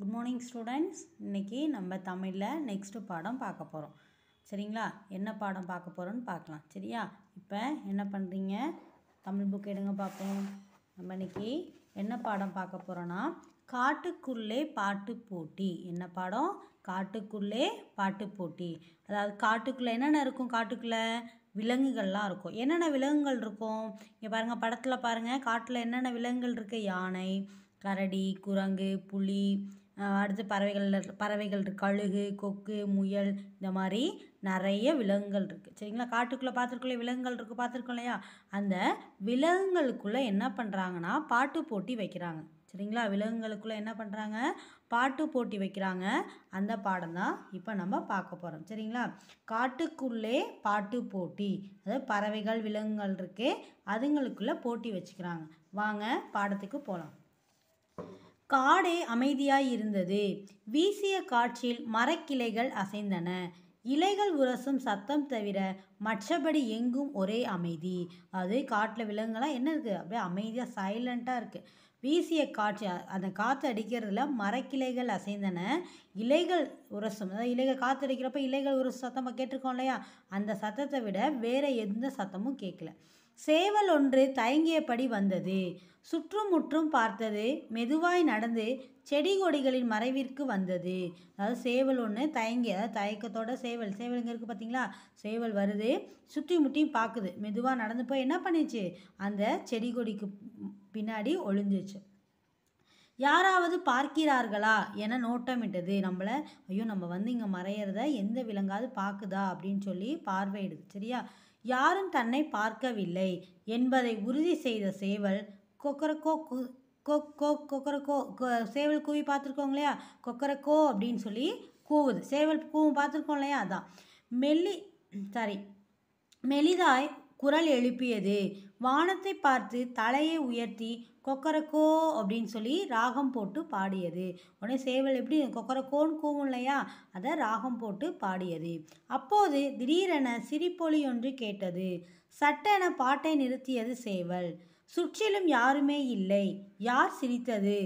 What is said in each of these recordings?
good morning students இன்றைக்கி நம்ம தமிழில் நெக்ஸ்ட்டு பாடம் பார்க்க போகிறோம் சரிங்களா என்ன பாடம் பார்க்க போகிறோன்னு பார்க்கலாம் சரியா இப்போ என்ன பண்ணுறீங்க தமிழ் புக் எடுங்க பார்ப்போம் நம்ம இன்றைக்கி என்ன பாடம் பார்க்க போகிறோன்னா காட்டுக்குள்ளே பாட்டு போட்டி என்ன பாடம் காட்டுக்குள்ளே பாட்டு போட்டி அதாவது காட்டுக்குள்ளே என்னென்ன இருக்கும் காட்டுக்குள்ளே விலங்குகள்லாம் இருக்கும் என்னென்ன விலங்குகள் இருக்கும் இங்கே பாருங்கள் படத்தில் பாருங்கள் காட்டில் என்னென்ன விலங்குகள் இருக்குது யானை கரடி குரங்கு புலி அடுத்து பறவைகளில் பறவைகள் இருக்குது கழுகு கொக்கு முயல் இந்த மாதிரி நிறைய விலங்குகள் இருக்குது சரிங்களா காட்டுக்குள்ளே பார்த்துருக்குள்ளே விலங்குகள் இருக்குது பார்த்துருக்கோம் இல்லையா அந்த விலங்குகளுக்குள்ளே என்ன பண்ணுறாங்கன்னா பாட்டு போட்டி வைக்கிறாங்க சரிங்களா விலங்குகளுக்குள்ளே என்ன பண்ணுறாங்க பாட்டு போட்டி வைக்கிறாங்க அந்த பாடம் தான் இப்போ நம்ம பார்க்க போகிறோம் சரிங்களா காட்டுக்குள்ளே பாட்டு போட்டி அதாவது பறவைகள் விலங்குகள் இருக்கு அதுங்களுக்குள்ளே போட்டி வச்சுக்கிறாங்க வாங்க பாடத்துக்கு போகலாம் காடே அமைதியாயிருந்தது வீசிய காற்றில் மரக்கிளைகள் அசைந்தன இலைகள் உரசும் சத்தம் தவிர மற்றபடி எங்கும் ஒரே அமைதி அது காட்டில் விலங்குலாம் என்ன இருக்குது அப்படியே அமைதியாக சைலண்ட்டாக இருக்குது வீசிய காற்று அந்த காற்று அடிக்கிறதுல மரக்கிளைகள் அசைந்தன இலைகள் உரசும் அதாவது இலைகள் காற்று அடிக்கிறப்ப இலைகள் உரசு சத்தமாக கேட்டிருக்கோம் இல்லையா அந்த சத்தத்தை விட வேறு எந்த சத்தமும் கேட்கல சேவல் ஒன்று தயங்கியபடி வந்தது சுற்றும் முற்றும் பார்த்தது மெதுவாய் நடந்து செடி கொடிகளின் மறைவிற்கு வந்தது அதாவது சேவல் ஒன்று தயங்கி அதாவது தயக்கத்தோட சேவல் சேவல் இங்கே இருக்குது பார்த்தீங்களா சேவல் வருது சுற்றி முட்டியும் பார்க்குது மெதுவாக நடந்து போய் என்ன பண்ணிச்சு அந்த செடி கொடிக்கு பின்னாடி ஒளிஞ்சிச்சு யாராவது பார்க்கிறார்களா என நோட்டமிட்டது நம்மளை ஐயோ நம்ம வந்து இங்கே மறையிறத எந்த விலங்காவது பார்க்குதா அப்படின்னு சொல்லி பார்வையிடுது சரியா யாரும் தன்னை பார்க்கவில்லை என்பதை உறுதி செய்த சேவல் கொக்கரக்கோ கு கொக்கோ கொக்கரக்கோ சேவல் கூவி பார்த்துருக்கோங்க இல்லையா கொக்கரக்கோ அப்படின்னு சொல்லி கூவுது சேவல் கூவும் பார்த்துருக்கோம் இல்லையா அதான் மெல்லி சாரி மெலிதாய் குரல் எழுப்பியது வானத்தை பார்த்து தலையை உயர்த்தி கொக்கரக்கோ அப்படின்னு சொல்லி ராகம் போட்டு பாடியது உடனே சேவல் எப்படி கொக்கரக்கோன்னு கூவும் இல்லையா அதை ராகம் போட்டு பாடியது அப்போது திடீரென சிரிப்பொலி ஒன்று கேட்டது சட்டென பாட்டை நிறுத்தியது சேவல் சுற்றிலும் யாருமே இல்லை யார் சிரித்தது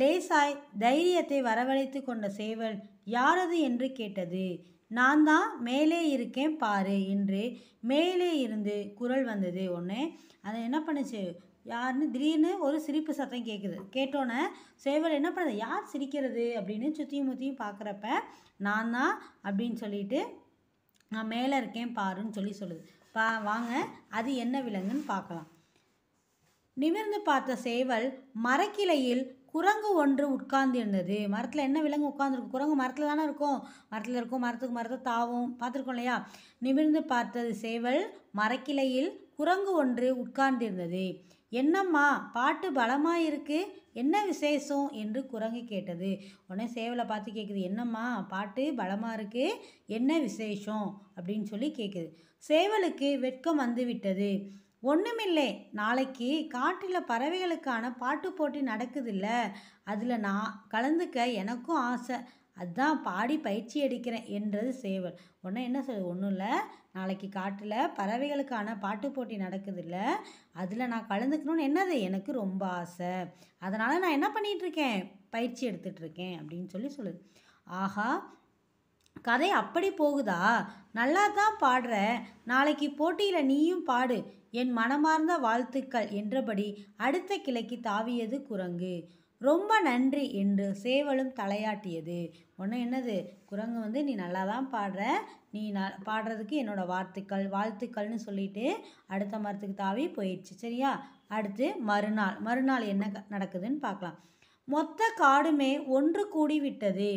லேசாய் தைரியத்தை வரவழைத்து கொண்ட சேவல் யாரது என்று கேட்டது நான் தான் மேலே இருக்கேன் பாரு என்று மேலே இருந்து குரல் வந்தது ஒன்று அதை என்ன பண்ணுச்சு யாருன்னு திடீர்னு ஒரு சிரிப்பு சத்தம் கேட்குது கேட்டோன்னே சேவல் என்ன பண்ணுது யார் சிரிக்கிறது அப்படின்னு சுற்றியும் முற்றியும் பார்க்குறப்ப நான் தான் அப்படின்னு சொல்லிட்டு நான் மேலே இருக்கேன் பாருன்னு சொல்லி சொல்லுது பா வாங்க அது என்ன விலங்குன்னு பார்க்கலாம் நிமிர்ந்து பார்த்த சேவல் மரக்கிளையில் குரங்கு ஒன்று உட்கார்ந்து இருந்தது மரத்தில் என்ன விலங்கு உட்கார்ந்துருக்கும் குரங்கு மரத்தில் தானே இருக்கும் மரத்தில் இருக்கும் மரத்துக்கு மரத்தை தாவும் பார்த்துருக்கோம் இல்லையா நிமிர்ந்து பார்த்தது சேவல் மரக்கிளையில் குரங்கு ஒன்று உட்கார்ந்திருந்தது என்னம்மா பாட்டு பலமாக இருக்குது என்ன விசேஷம் என்று குரங்கு கேட்டது உடனே சேவலை பார்த்து கேட்குது என்னம்மா பாட்டு பலமாக இருக்குது என்ன விசேஷம் அப்படின்னு சொல்லி கேட்குது சேவலுக்கு வெட்கம் வந்து விட்டது ஒன்றுமில்லை நாளைக்கு காட்டில் பறவைகளுக்கான பாட்டு போட்டி நடக்குதுல்ல அதில் நான் கலந்துக்க எனக்கும் ஆசை அதுதான் பாடி பயிற்சி எடுக்கிறேன் என்றது சேவல் உடனே என்ன சொல் ஒன்றும் இல்லை நாளைக்கு காட்டில் பறவைகளுக்கான பாட்டு போட்டி நடக்குதுல்ல அதில் நான் கலந்துக்கணும்னு என்னது எனக்கு ரொம்ப ஆசை அதனால் நான் என்ன பண்ணிகிட்ருக்கேன் பயிற்சி எடுத்துகிட்ருக்கேன் அப்படின்னு சொல்லி சொல்லுது ஆஹா கதை அப்படி போகுதா நல்லா தான் பாடுற நாளைக்கு போட்டியில் நீயும் பாடு என் மனமார்ந்த வாழ்த்துக்கள் என்றபடி அடுத்த கிளைக்கு தாவியது குரங்கு ரொம்ப நன்றி என்று சேவலும் தலையாட்டியது ஒன்று என்னது குரங்கு வந்து நீ நல்லா தான் பாடுற நீ ந பாடுறதுக்கு என்னோடய வார்த்தைகள் வாழ்த்துக்கள்னு சொல்லிட்டு அடுத்த மரத்துக்கு தாவி போயிடுச்சு சரியா அடுத்து மறுநாள் மறுநாள் என்ன நடக்குதுன்னு பார்க்கலாம் மொத்த காடுமே ஒன்று கூடி விட்டது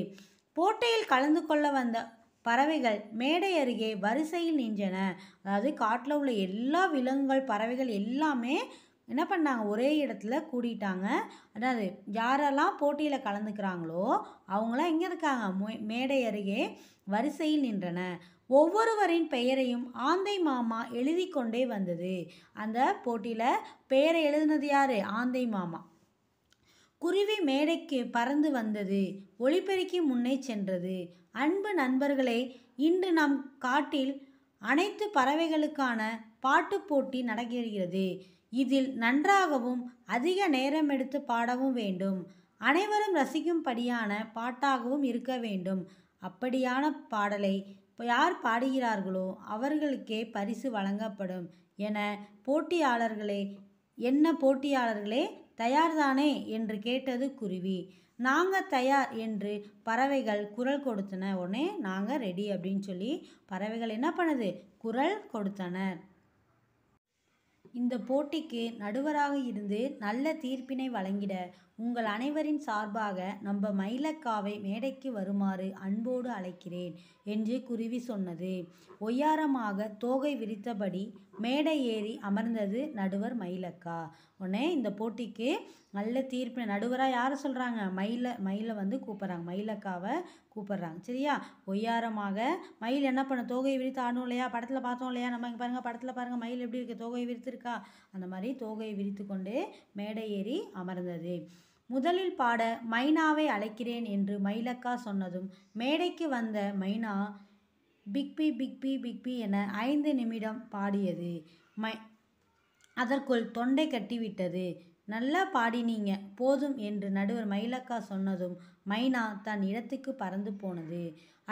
போட்டையில் கலந்து கொள்ள வந்த பறவைகள் மேடை அருகே வரிசையில் நின்றன அதாவது காட்டில் உள்ள எல்லா விலங்குகள் பறவைகள் எல்லாமே என்ன பண்ணாங்க ஒரே இடத்துல கூடிட்டாங்க அதாவது யாரெல்லாம் போட்டியில் கலந்துக்கிறாங்களோ அவங்களாம் எங்கே இருக்காங்க மேடை அருகே வரிசையில் நின்றன ஒவ்வொருவரின் பெயரையும் ஆந்தை மாமா எழுதி கொண்டே வந்தது அந்த போட்டியில் பெயரை எழுதினது யார் ஆந்தை மாமா குருவி மேடைக்கு பறந்து வந்தது ஒளிப்பெருக்கி முன்னே சென்றது அன்பு நண்பர்களே இன்று நம் காட்டில் அனைத்து பறவைகளுக்கான பாட்டு போட்டி நடக்கிறது இதில் நன்றாகவும் அதிக நேரம் எடுத்து பாடவும் வேண்டும் அனைவரும் ரசிக்கும்படியான பாட்டாகவும் இருக்க வேண்டும் அப்படியான பாடலை யார் பாடுகிறார்களோ அவர்களுக்கே பரிசு வழங்கப்படும் என போட்டியாளர்களே என்ன போட்டியாளர்களே தயார்தானே என்று கேட்டது குருவி நாங்கள் தயார் என்று பறவைகள் குரல் கொடுத்தன உடனே நாங்கள் ரெடி அப்படின்னு சொல்லி பறவைகள் என்ன பண்ணுது குரல் கொடுத்தனர் இந்த போட்டிக்கு நடுவராக இருந்து நல்ல தீர்ப்பினை வழங்கிட உங்கள் அனைவரின் சார்பாக நம்ம மயிலக்காவை மேடைக்கு வருமாறு அன்போடு அழைக்கிறேன் என்று குருவி சொன்னது ஒய்யாரமாக தோகை விரித்தபடி மேடை ஏறி அமர்ந்தது நடுவர் மயிலக்கா உடனே இந்த போட்டிக்கு நல்ல தீர்ப்பு நடுவராக யாரை சொல்கிறாங்க மயில மயிலை வந்து கூப்பிட்றாங்க மயிலக்காவை கூப்பிட்றாங்க சரியா ஒய்யாரமாக மயில் என்ன பண்ண தோகையை விரித்து ஆடணும் இல்லையா படத்தில் பார்த்தோம் இல்லையா நம்ம இங்கே பாருங்கள் படத்தில் பாருங்கள் மயில் எப்படி இருக்குது தோகையை விரித்திருக்கா அந்த மாதிரி தோகையை விரித்து கொண்டு மேடை ஏறி அமர்ந்தது முதலில் பாட மைனாவை அழைக்கிறேன் என்று மயிலக்கா சொன்னதும் மேடைக்கு வந்த மைனா பிக்பி பிக்பி பிக்பி என ஐந்து நிமிடம் பாடியது மை அதற்குள் தொண்டை கட்டிவிட்டது நல்லா பாடினீங்க போதும் என்று நடுவர் மயிலக்கா சொன்னதும் மைனா தன் இடத்துக்கு பறந்து போனது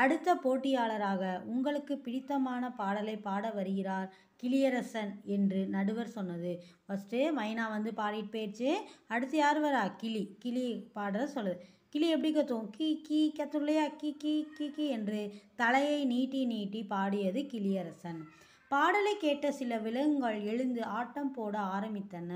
அடுத்த போட்டியாளராக உங்களுக்கு பிடித்தமான பாடலை பாட வருகிறார் கிளியரசன் என்று நடுவர் சொன்னது ஃபஸ்ட்டு மைனா வந்து பாடிட்டு போயிடுச்சு அடுத்து யார் வரா கிளி கிளி பாடுறத சொல்லுது கிளி எப்படி கத்தும் கீ கீ கத்தும் கி கீ கி கீ என்று தலையை நீட்டி நீட்டி பாடியது கிளியரசன் பாடலை கேட்ட சில விலங்குகள் எழுந்து ஆட்டம் போட ஆரம்பித்தன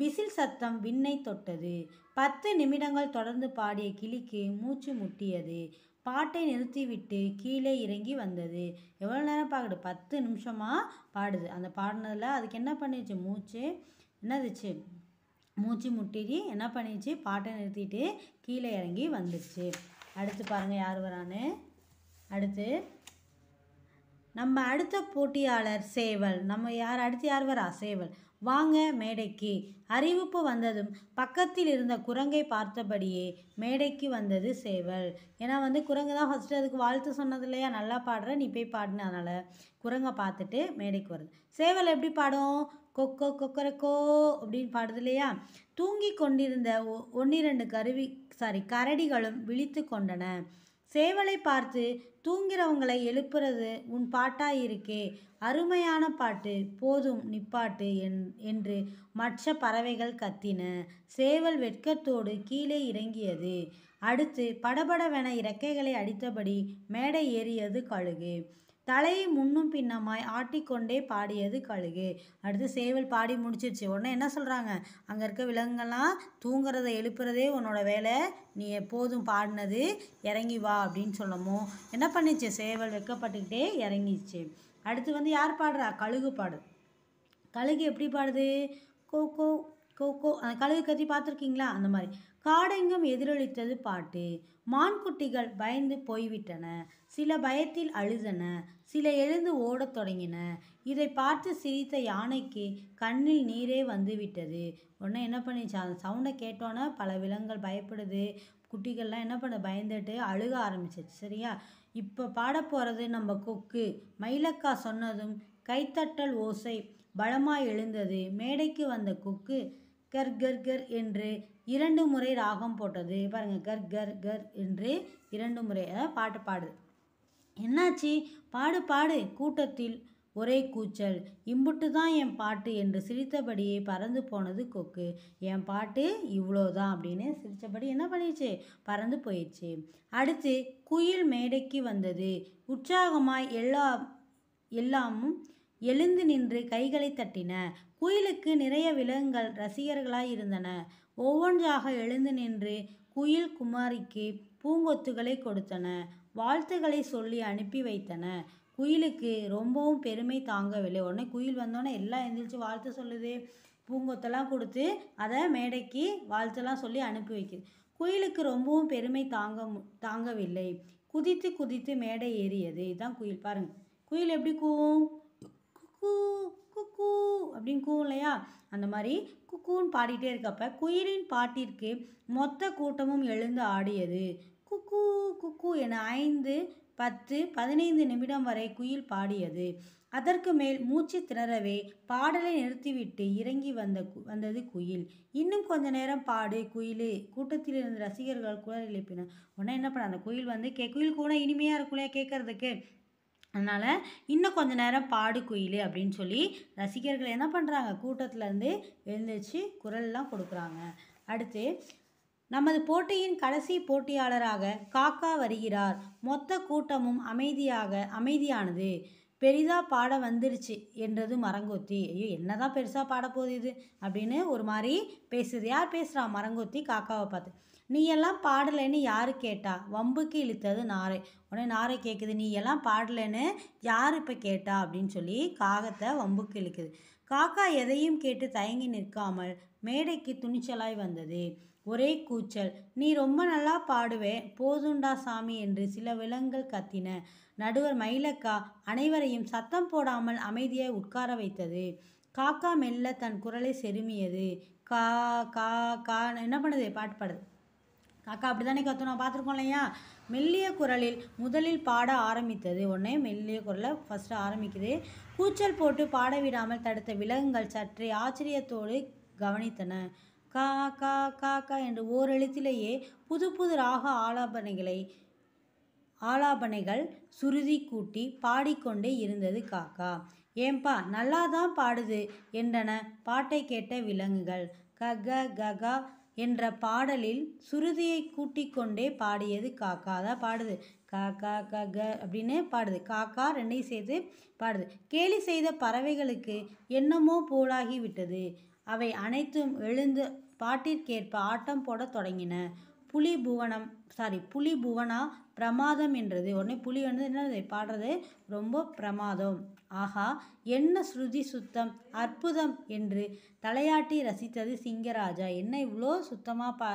விசில் சத்தம் விண்ணை தொட்டது பத்து நிமிடங்கள் தொடர்ந்து பாடிய கிளிக்கு மூச்சு முட்டியது பாட்டை நிறுத்திவிட்டு கீழே இறங்கி வந்தது எவ்வளோ நேரம் பாக்குது பத்து நிமிஷமாக பாடுது அந்த பாடினதில் அதுக்கு என்ன பண்ணிடுச்சு மூச்சு என்னதுச்சு மூச்சு முட்டிட்டு என்ன பண்ணிடுச்சு பாட்டை நிறுத்திட்டு கீழே இறங்கி வந்துடுச்சு அடுத்து பாருங்கள் யார் வரானு அடுத்து நம்ம அடுத்த போட்டியாளர் சேவல் நம்ம யார் அடுத்து யார் வரா சேவல் வாங்க மேடைக்கு அறிவிப்பு வந்ததும் பக்கத்தில் இருந்த குரங்கை பார்த்தபடியே மேடைக்கு வந்தது சேவல் ஏன்னா வந்து குரங்கு தான் ஃபஸ்ட்டு அதுக்கு வாழ்த்து சொன்னது இல்லையா நல்லா பாடுற நீ போய் பாடினதுனால குரங்கை பார்த்துட்டு மேடைக்கு வருது சேவல் எப்படி பாடும் கொக்கோ கொக்கரக்கோ அப்படின்னு பாடுது இல்லையா தூங்கி கொண்டிருந்த ஒன்னிரண்டு கருவி சாரி கரடிகளும் விழித்து கொண்டன சேவலை பார்த்து தூங்கிறவங்களை எழுப்புறது உன் இருக்கே அருமையான பாட்டு போதும் நிப்பாட்டு என் என்று மற்ற பறவைகள் கத்தின சேவல் வெட்கத்தோடு கீழே இறங்கியது அடுத்து படபடவென இறக்கைகளை அடித்தபடி மேடை ஏறியது கழுகு தலையை முன்னும் பின்னமாய் ஆட்டிக்கொண்டே பாடியது கழுகு அடுத்து சேவல் பாடி முடிச்சிருச்சு உடனே என்ன சொல்கிறாங்க அங்கே இருக்க விலங்குகள்லாம் தூங்குறத எழுப்புறதே உன்னோட வேலை நீ எப்போதும் பாடினது இறங்கி வா அப்படின்னு சொல்லவும் என்ன பண்ணிச்சு சேவல் வெக்கப்பட்டுக்கிட்டே இறங்கிச்சு அடுத்து வந்து யார் பாடுறா கழுகு பாடு கழுகு எப்படி பாடுது கோ கோ அந்த கழுகு கத்தி பார்த்துருக்கீங்களா அந்த மாதிரி காடெங்கும் எதிரொலித்தது பாட்டு மான்குட்டிகள் பயந்து போய்விட்டன சில பயத்தில் அழுதன சில எழுந்து ஓடத் தொடங்கின இதை பார்த்து சிரித்த யானைக்கு கண்ணில் நீரே வந்துவிட்டது உடனே என்ன பண்ணிச்சு அந்த சவுண்டை கேட்டோன்னே பல விலங்குகள் பயப்படுது குட்டிகள்லாம் என்ன பண்ண பயந்துட்டு அழுக ஆரம்பிச்சிச்சு சரியா இப்போ பாட போகிறது நம்ம கொக்கு மயிலக்கா சொன்னதும் கைத்தட்டல் ஓசை பலமாய் எழுந்தது மேடைக்கு வந்த கொக்கு கர் கர் கர் என்று இரண்டு முறை ராகம் போட்டது பாருங்கள் கர் கர் கர் என்று இரண்டு முறை அதாவது பாட்டு பாடுது என்னாச்சு பாடு பாடு கூட்டத்தில் ஒரே கூச்சல் இம்புட்டு தான் என் பாட்டு என்று சிரித்தபடியே பறந்து போனது கொக்கு என் பாட்டு இவ்வளோதான் அப்படின்னு சிரித்தபடி என்ன பண்ணிடுச்சு பறந்து போயிடுச்சு அடுத்து குயில் மேடைக்கு வந்தது உற்சாகமாய் எல்லா எல்லாமும் எழுந்து நின்று கைகளை தட்டின குயிலுக்கு நிறைய விலங்குகள் ரசிகர்களாய் இருந்தன ஒவ்வொன்றாக எழுந்து நின்று குயில் குமாரிக்கு பூங்கொத்துகளை கொடுத்தன வாழ்த்துக்களை சொல்லி அனுப்பி வைத்தன குயிலுக்கு ரொம்பவும் பெருமை தாங்கவில்லை உடனே குயில் வந்தோடனே எல்லாம் எந்திரிச்சு வாழ்த்து சொல்லுது பூங்கொத்தெல்லாம் கொடுத்து அதை மேடைக்கு வாழ்த்தெல்லாம் சொல்லி அனுப்பி வைக்குது குயிலுக்கு ரொம்பவும் பெருமை தாங்க தாங்கவில்லை குதித்து குதித்து மேடை ஏறியது இதுதான் குயில் பாருங்கள் குயில் எப்படி கூவும் கூ குக்கூ அப்படின்னு கூ இல்லையா அந்த மாதிரி குக்கூன்னு பாடிட்டே இருக்கப்ப குயிலின் பாட்டிற்கு மொத்த கூட்டமும் எழுந்து ஆடியது குக்கூ குக்கூ என ஐந்து பத்து பதினைந்து நிமிடம் வரை குயில் பாடியது அதற்கு மேல் மூச்சு திணறவே பாடலை நிறுத்திவிட்டு இறங்கி வந்த வந்தது குயில் இன்னும் கொஞ்ச நேரம் பாடு குயில் கூட்டத்தில் இருந்த ரசிகர்கள் குரல் எழுப்பினர் உடனே என்ன பண்ண அந்த குயில் வந்து கே குயில் கூட இனிமையாக இருக்கும்லையா கேட்கறதுக்கு அதனால் இன்னும் கொஞ்சம் நேரம் பாடு குயில் அப்படின்னு சொல்லி ரசிகர்கள் என்ன பண்ணுறாங்க கூட்டத்துலேருந்து எழுந்திரிச்சு குரல்லாம் கொடுக்குறாங்க அடுத்து நமது போட்டியின் கடைசி போட்டியாளராக காக்கா வருகிறார் மொத்த கூட்டமும் அமைதியாக அமைதியானது பெரிதாக பாட வந்துருச்சு என்றது மரங்கொத்தி ஐயோ என்ன தான் பெருசாக பாடப்போகுது அப்படின்னு ஒரு மாதிரி பேசுது யார் பேசுகிறா மரங்கொத்தி காக்காவை பார்த்து நீ எல்லாம் பாடலைன்னு யார் கேட்டா வம்புக்கு இழுத்தது நாரை உடனே நாரை கேட்குது நீ எல்லாம் பாடலைன்னு யார் இப்போ கேட்டா அப்படின்னு சொல்லி காகத்தை வம்புக்கு இழுக்குது காக்கா எதையும் கேட்டு தயங்கி நிற்காமல் மேடைக்கு துணிச்சலாய் வந்தது ஒரே கூச்சல் நீ ரொம்ப நல்லா பாடுவே போதுண்டா சாமி என்று சில விலங்குகள் கத்தின நடுவர் மயிலக்கா அனைவரையும் சத்தம் போடாமல் அமைதியை உட்கார வைத்தது காக்கா மெல்ல தன் குரலை செருமியது கா கா கா என்ன பண்ணுது பாட்டு பாடுது காக்கா அப்படி தானே கத்தும் நான் பார்த்துருக்கோம் இல்லையா மெல்லிய குரலில் முதலில் பாட ஆரம்பித்தது உடனே மெல்லிய குரலில் ஃபஸ்ட்டு ஆரம்பிக்குது கூச்சல் போட்டு பாட விடாமல் தடுத்த விலங்குகள் சற்றே ஆச்சரியத்தோடு கவனித்தன கா கா கா கா என்று ஓரெழுத்திலேயே புது புது ராக ஆலாபனைகளை ஆலாபனைகள் சுருதி கூட்டி பாடிக்கொண்டே இருந்தது காக்கா ஏம்பா நல்லா தான் பாடுது என்றன பாட்டை கேட்ட விலங்குகள் கக ககா என்ற பாடலில் சுருதியை கூட்டிக் கொண்டே பாடியது காக்கா தான் பாடுது காக்கா க அப்படின்னு பாடுது காக்கா ரெண்டையும் சேர்த்து பாடுது கேலி செய்த பறவைகளுக்கு என்னமோ போலாகிவிட்டது அவை அனைத்தும் எழுந்து பாட்டிற்கேற்ப ஆட்டம் போட தொடங்கின புலி புவனம் சாரி புலி புவனா பிரமாதம் என்றது உடனே புலி வந்து என்ன பாடுறது ரொம்ப பிரமாதம் ஆகா என்ன ஸ்ருதி சுத்தம் அற்புதம் என்று தலையாட்டி ரசித்தது சிங்கராஜா என்ன இவ்வளோ சுத்தமாக பா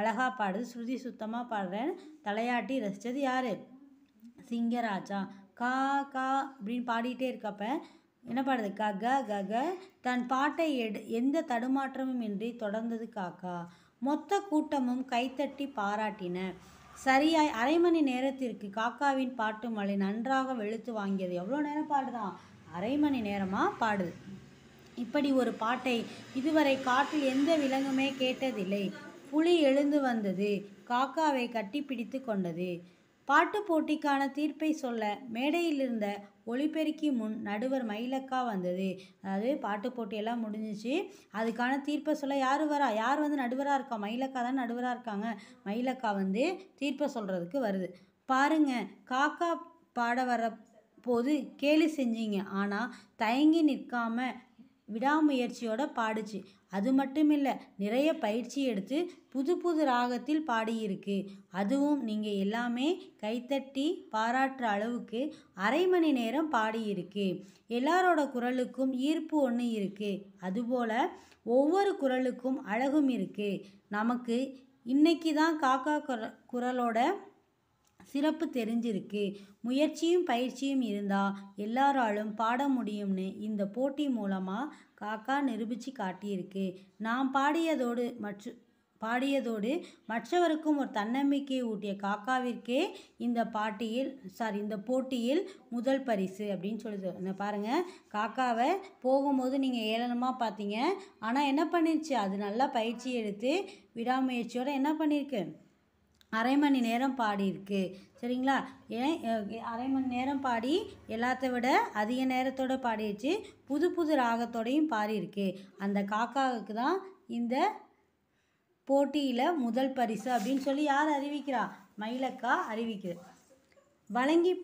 அழகாக பாடுது ஸ்ருதி சுத்தமாக பாடுறேன் தலையாட்டி ரசித்தது யார் சிங்கராஜா கா கா அப்படின்னு பாடிட்டே இருக்கப்ப என்ன பாடுது கக கக தன் பாட்டை எடு எந்த தடுமாற்றமும் இன்றி தொடர்ந்தது காக்கா மொத்த கூட்டமும் கைத்தட்டி பாராட்டின சரியாய் அரை மணி நேரத்திற்கு காக்காவின் பாட்டு மழை நன்றாக வெளுத்து வாங்கியது எவ்வளோ நேரம் பாடுதான் அரை மணி நேரமாக பாடுது இப்படி ஒரு பாட்டை இதுவரை காட்டில் எந்த விலங்குமே கேட்டதில்லை புலி எழுந்து வந்தது காக்காவை கட்டி பிடித்து கொண்டது பாட்டு போட்டிக்கான தீர்ப்பை சொல்ல மேடையில் இருந்த ஒளிபெருக்கி முன் நடுவர் மயிலக்கா வந்தது அதாவது பாட்டு போட்டியெல்லாம் முடிஞ்சிச்சு அதுக்கான தீர்ப்பை சொல்ல யார் வரா யார் வந்து நடுவராக இருக்கா மயிலக்கா தான் நடுவராக இருக்காங்க மயிலக்கா வந்து தீர்ப்பை சொல்கிறதுக்கு வருது பாருங்க காக்கா பாட வர போது கேலி செஞ்சீங்க ஆனால் தயங்கி நிற்காம விடாமுயற்சியோட பாடுச்சு அது மட்டும் இல்லை நிறைய பயிற்சி எடுத்து புது புது ராகத்தில் பாடியிருக்கு அதுவும் நீங்கள் எல்லாமே கைத்தட்டி பாராட்டுற அளவுக்கு அரை மணி நேரம் பாடியிருக்கு எல்லாரோட குரலுக்கும் ஈர்ப்பு ஒன்று இருக்குது அதுபோல் ஒவ்வொரு குரலுக்கும் அழகும் இருக்குது நமக்கு இன்னைக்கு தான் காக்கா குரலோட சிறப்பு தெரிஞ்சிருக்கு முயற்சியும் பயிற்சியும் இருந்தால் எல்லாராலும் பாட முடியும்னு இந்த போட்டி மூலமாக காக்கா நிரூபித்து காட்டியிருக்கு நாம் பாடியதோடு மற்ற பாடியதோடு மற்றவருக்கும் ஒரு தன்னம்பிக்கையை ஊட்டிய காக்காவிற்கே இந்த பாட்டியில் சாரி இந்த போட்டியில் முதல் பரிசு அப்படின்னு சொல்லி பாருங்கள் காக்காவை போகும்போது நீங்கள் ஏளனமாக பார்த்தீங்க ஆனால் என்ன பண்ணிருச்சு அது நல்லா பயிற்சி எடுத்து விடாமுயற்சியோடு என்ன பண்ணியிருக்கு அரை மணி நேரம் பாடியிருக்கு சரிங்களா ஏன் அரை மணி நேரம் பாடி எல்லாத்த விட அதிக நேரத்தோடு பாடிடுச்சு புது புது ராகத்தோடையும் பாடியிருக்கு அந்த காக்காவுக்கு தான் இந்த போட்டியில் முதல் பரிசு அப்படின்னு சொல்லி யார் அறிவிக்கிறா மயிலக்கா அறிவிக்கிற வழங்கி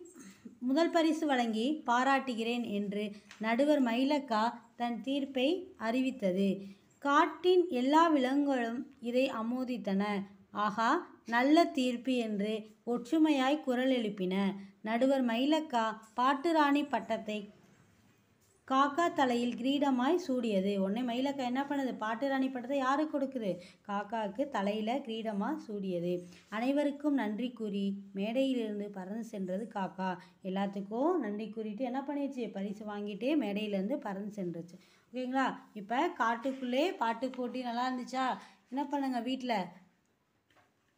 முதல் பரிசு வழங்கி பாராட்டுகிறேன் என்று நடுவர் மயிலக்கா தன் தீர்ப்பை அறிவித்தது காட்டின் எல்லா விலங்குகளும் இதை அமோதித்தன ஆகா நல்ல தீர்ப்பு என்று ஒற்றுமையாய் குரல் எழுப்பின நடுவர் மயிலக்கா பாட்டுராணி பட்டத்தை காக்கா தலையில் கிரீடமாய் சூடியது உடனே மயிலக்கா என்ன பண்ணுது பாட்டுராணி பட்டத்தை யாருக்கு கொடுக்குது காக்காவுக்கு தலையில் கிரீடமாக சூடியது அனைவருக்கும் நன்றி கூறி மேடையிலிருந்து பறந்து சென்றது காக்கா எல்லாத்துக்கும் நன்றி கூறிட்டு என்ன பண்ணிடுச்சு பரிசு வாங்கிட்டே மேடையிலேருந்து பறந்து சென்றுச்சு ஓகேங்களா இப்போ காட்டுக்குள்ளே பாட்டு போட்டி நல்லா இருந்துச்சா என்ன பண்ணுங்கள் வீட்டில்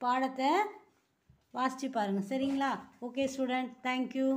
பாடத்தை வாசித்து பாருங்கள் சரிங்களா ஓகே ஸ்டூடெண்ட் தேங்க்யூ